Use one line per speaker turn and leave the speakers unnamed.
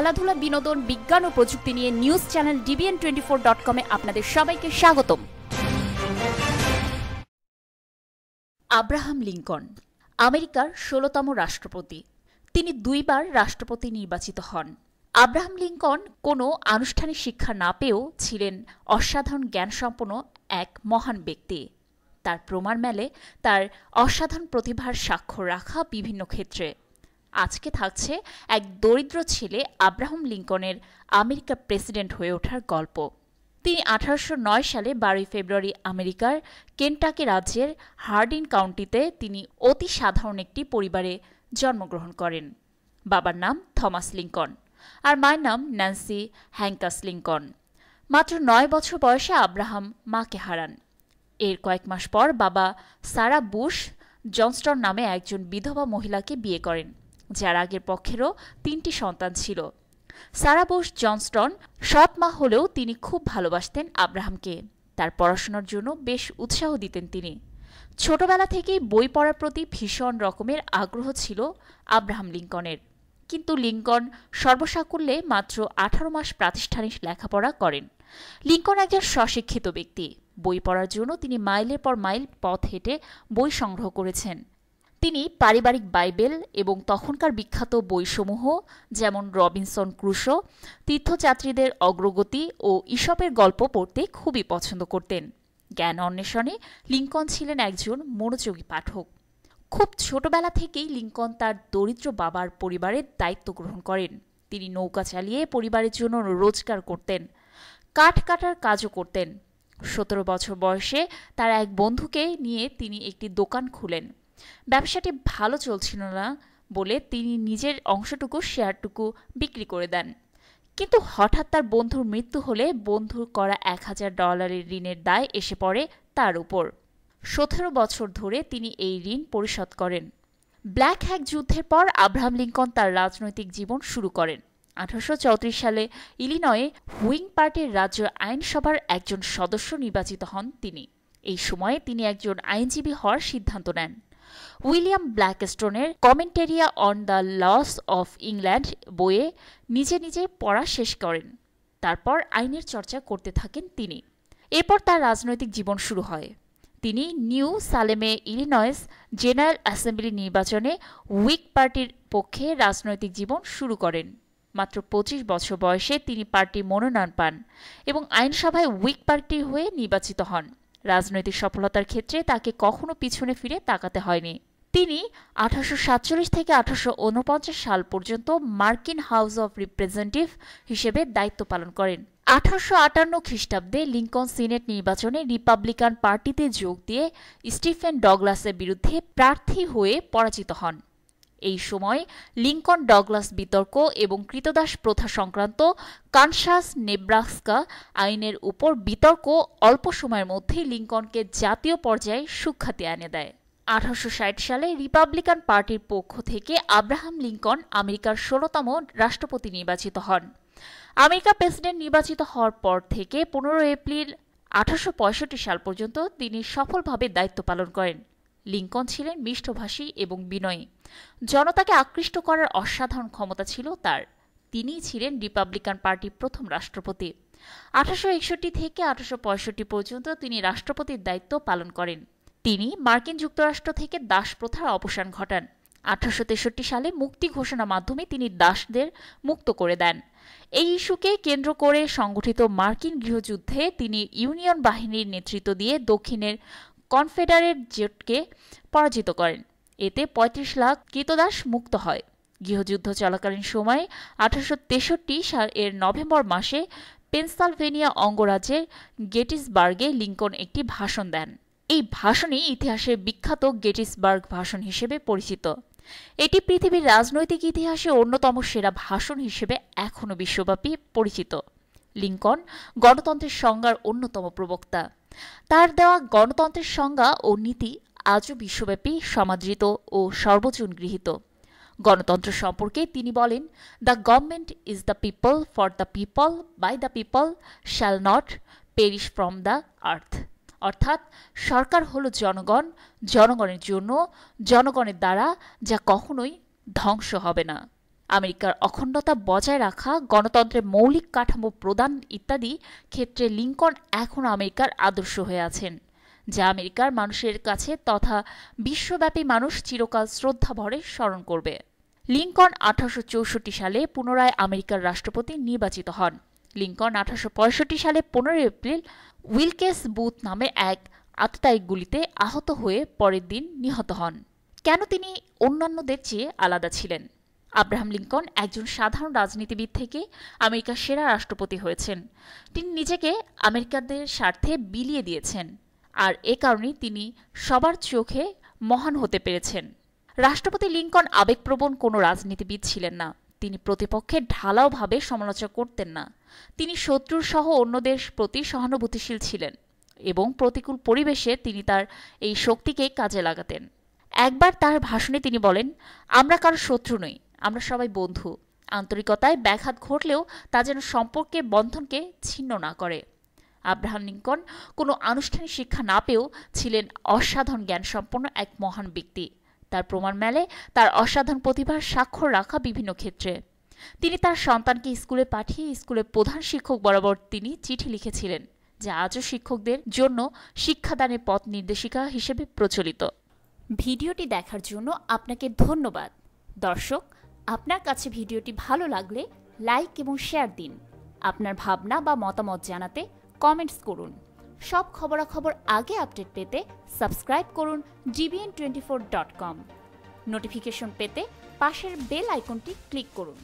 খেলাধুলা বিনোদন বিজ্ঞান ও প্রযুক্তি নিয়ে news channel DBN twenty four dot কমে আপনাদের সবাইকে স্বাগতম আব্রাহাম লিঙ্কন আমেরিকার ষোলতম রাষ্ট্রপতি তিনি দুইবার রাষ্ট্রপতি নির্বাচিত হন আব্রাহাম লিঙ্কন কোনো আনুষ্ঠানিক শিক্ষা না পেয়েও ছিলেন অসাধারণ জ্ঞানসম্পন্ন এক মহান ব্যক্তি তার প্রমাণ মেলে তার অসাধারণ প্রতিভার স্বাক্ষর রাখা বিভিন্ন ক্ষেত্রে আজকে থাকছে এক দরিদ্র ছেলে আব্রাহাম লিঙ্কনের আমেরিকা প্রেসিডেন্ট হয়ে ওঠার গল্প তিনি আঠারোশো সালে বারোই ফেব্রুয়ারি আমেরিকার কেন্টাকি রাজ্যের হার্ডিন কাউন্টিতে তিনি অতি সাধারণ একটি পরিবারে জন্মগ্রহণ করেন বাবার নাম থমাস লিঙ্কন আর মায়ের নাম ন্যান্সি হ্যাঙ্কাস লিঙ্কন মাত্র নয় বছর বয়সে আব্রাহাম মাকে হারান এর কয়েক মাস পর বাবা সারা বুশ জনস্টন নামে একজন বিধবা মহিলাকে বিয়ে করেন যার আগের পক্ষেরও তিনটি সন্তান ছিল সারা বোস জনস্টন সৎ মা হলেও তিনি খুব ভালোবাসতেন আব্রাহামকে তার পড়াশোনার জন্য বেশ উৎসাহ দিতেন তিনি ছোটবেলা থেকেই বই পড়ার প্রতি ভীষণ রকমের আগ্রহ ছিল আব্রাহাম লিঙ্কনের কিন্তু লিঙ্কন সর্বসাকুল্যে মাত্র আঠারো মাস প্রাতিষ্ঠানিক লেখাপড়া করেন লিঙ্কন একজন স্বশিক্ষিত ব্যক্তি বই পড়ার জন্য তিনি মাইলের পর মাইল পথ হেঁটে বই সংগ্রহ করেছেন তিনি পারিবারিক বাইবেল এবং তখনকার বিখ্যাত বইসমূহ যেমন রবিনসন ক্রুশো তীর্থযাত্রীদের অগ্রগতি ও ইসপের গল্প পড়তে খুবই পছন্দ করতেন জ্ঞান অন্বেষণে লিঙ্কন ছিলেন একজন মনোযোগী পাঠক খুব ছোটবেলা থেকেই লিঙ্কন তার দরিদ্র বাবার পরিবারের দায়িত্ব গ্রহণ করেন তিনি নৌকা চালিয়ে পরিবারের জন্য রোজগার করতেন কাঠ কাটার কাজও করতেন সতেরো বছর বয়সে তার এক বন্ধুকে নিয়ে তিনি একটি দোকান খুলেন ব্যবসাটি ভালো চলছিল না বলে তিনি নিজের অংশটুকু শেয়ারটুকু বিক্রি করে দেন কিন্তু হঠাৎ তার বন্ধুর মৃত্যু হলে বন্ধুর করা এক হাজার ডলারের ঋণের দায় এসে পড়ে তার উপর সতেরো বছর ধরে তিনি এই ঋণ পরিশোধ করেন ব্ল্যাক হ্যাক যুদ্ধের পর আব্রাহাম লিঙ্কন তার রাজনৈতিক জীবন শুরু করেন আঠারোশো সালে ইলিনয়ে হুইং পার্টির রাজ্য আইনসভার একজন সদস্য নির্বাচিত হন তিনি এই সময়ে তিনি একজন আইনজীবী হওয়ার সিদ্ধান্ত নেন উইলিয়াম ব্ল্যাকস্টোনের commentaries on the laws of England বইয়ে নিজে নিজে পড়া শেষ করেন তারপর আইনের চর্চা করতে থাকেন তিনি এরপর তার রাজনৈতিক জীবন শুরু হয় তিনি নিউ সালেমে ইলিনয়েস জেনারেল অ্যাসেম্বলি নির্বাচনে উইক পার্টির পক্ষে রাজনৈতিক জীবন শুরু করেন মাত্র পঁচিশ বছর বয়সে তিনি পার্টির মনোনয়ন পান এবং আইনসভায় উইক পার্টির হয়ে নির্বাচিত হন রাজনৈতিক সফলতার ক্ষেত্রে তাকে কখনো পিছনে ফিরে তাকাতে হয়নি তিনি আঠারোশো থেকে আঠারোশো সাল পর্যন্ত মার্কিন হাউস অফ রিপ্রেজেন্টেটিভ হিসেবে দায়িত্ব পালন করেন আঠারোশো আটান্ন খ্রিস্টাব্দে লিঙ্কন সিনেট নির্বাচনে রিপাবলিকান পার্টিতে যোগ দিয়ে স্টিফেন ডগলাসের বিরুদ্ধে প্রার্থী হয়ে পরাজিত হন এই সময় লিঙ্কন ডগলাস বিতর্ক এবং কৃতদাস প্রথা সংক্রান্ত কানসাস নেব্রাস্কা আইনের উপর বিতর্ক অল্প সময়ের মধ্যে লিঙ্কনকে জাতীয় পর্যায়ে সুখ্যাতি এনে দেয় আঠারোশো ষাট সালে রিপাবলিকান পার্টির পক্ষ থেকে আব্রাহাম লিঙ্কন আমেরিকার ষোলতম রাষ্ট্রপতি নির্বাচিত হন আমেরিকা প্রেসিডেন্ট নির্বাচিত হওয়ার পর থেকে পনেরো এপ্রিল আঠারোশো সাল পর্যন্ত তিনি সফলভাবে দায়িত্ব পালন করেন লিঙ্কন ছিলেন মিষ্টভাষী এবং বিনয়ী জনতাকে আকৃষ্ট করার অসাধারণ ক্ষমতা ছিল তার তিনিই ছিলেন রিপাবলিকান পার্টির প্রথম রাষ্ট্রপতি আঠারোশো থেকে আঠারোশো পর্যন্ত তিনি রাষ্ট্রপতির দায়িত্ব পালন করেন তিনি মার্কিন যুক্তরাষ্ট্র থেকে দাস প্রথার অবসান ঘটান আঠারোশো সালে মুক্তি ঘোষণা মাধ্যমে তিনি দাসদের মুক্ত করে দেন এই ইস্যুকে কেন্দ্র করে সংগঠিত মার্কিন গৃহযুদ্ধে তিনি ইউনিয়ন বাহিনীর নেতৃত্ব দিয়ে দক্ষিণের কনফেডারেট জোটকে পরাজিত করেন এতে ৩৫ লাখ কৃতদাস মুক্ত হয় গৃহযুদ্ধ চলাকালীন সময়ে আঠারোশো সাল এর নভেম্বর মাসে পেনসালভেনিয়া অঙ্গরাজ্যের গেটিসবার্গে লিঙ্কন একটি ভাষণ দেন এই ভাষণই ইতিহাসের বিখ্যাত গেটিসবার্গ ভাষণ হিসেবে পরিচিত এটি পৃথিবীর রাজনৈতিক ইতিহাসে অন্যতম সেরা ভাষণ হিসেবে এখনও বিশ্বব্যাপী পরিচিত লিঙ্কন গণতন্ত্রের সংজ্ঞার অন্যতম প্রবক্তা তার দেওয়া গণতন্ত্রের সংজ্ঞা ও নীতি আজও বিশ্বব্যাপী সমাদৃত ও সর্বজন গৃহীত গণতন্ত্র সম্পর্কে তিনি বলেন the government is the people for the people by the people shall not perish from the earth অর্থাৎ সরকার হল জনগণ জনগণের জন্য জনগণের দ্বারা যা কখনোই ধ্বংস হবে না আমেরিকার অখণ্ডতা বজায় রাখা গণতন্ত্রের মৌলিক কাঠামো প্রদান ইত্যাদি ক্ষেত্রে লিঙ্কন এখন আমেরিকার আদর্শ হয়ে আছেন যা আমেরিকার মানুষের কাছে তথা বিশ্বব্যাপী মানুষ চিরকাল শ্রদ্ধা ভরে স্মরণ করবে লিঙ্কন আঠারোশো সালে পুনরায় আমেরিকার রাষ্ট্রপতি নির্বাচিত হন লিঙ্কন আঠারোশো সালে পনেরোই এপ্রিল উইলকেস বুথ নামে এক আত্মায়িক গুলিতে আহত হয়ে পরের দিন নিহত হন কেন তিনি অন্যান্যদের চেয়ে আলাদা ছিলেন আব্রাহাম লিঙ্কন একজন সাধারণ রাজনীতিবিদ থেকে আমেরিকার সেরা রাষ্ট্রপতি হয়েছেন তিনি নিজেকে আমেরিকানদের স্বার্থে বিলিয়ে দিয়েছেন আর এ কারণে তিনি সবার চোখে মহান হতে পেরেছেন রাষ্ট্রপতি লিঙ্কন আবেগপ্রবণ কোনো রাজনীতিবিদ ছিলেন না তিনি প্রতিপক্ষের ঢালাওভাবে সমালোচনা করতেন না তিনি শত্রুর সহ অন্যদের প্রতি সহানুভূতিশীল ছিলেন এবং প্রতিকূল পরিবেশে তিনি তার এই শক্তিকে কাজে লাগাতেন একবার তার ভাষণে তিনি বলেন আমরা কারো শত্রু নই আমরা সবাই বন্ধু আন্তরিকতায় ব্যাঘাত ঘটলেও তা যেন সম্পর্কে বন্ধনকে ছিন্ন না করে আব্রাহাম লিঙ্কন কোনো আনুষ্ঠানিক শিক্ষা না পেয়েও ছিলেন অসাধারণ জ্ঞান সম্পন্ন এক মহান ব্যক্তি তার প্রমাণ মেলে তার অসাধারণ প্রতিভার স্বাক্ষর রাখা বিভিন্ন ক্ষেত্রে তিনি তার সন্তানকে স্কুলে পাঠিয়ে স্কুলের প্রধান শিক্ষক বরাবর তিনি চিঠি লিখেছিলেন যা আজও শিক্ষকদের জন্য শিক্ষাদানের পথ নির্দেশিকা হিসেবে প্রচলিত ভিডিওটি দেখার জন্য আপনাকে ধন্যবাদ দর্শক আপনার কাছে ভিডিওটি ভালো লাগলে লাইক এবং শেয়ার দিন আপনার ভাবনা বা মতামত জানাতে কমেন্টস করুন সব খবরাখবর আগে আপডেট পেতে সাবস্ক্রাইব করুন DBN twenty four dot com notification পেতে পাশের বেল আইকনটি ক্লিক করুন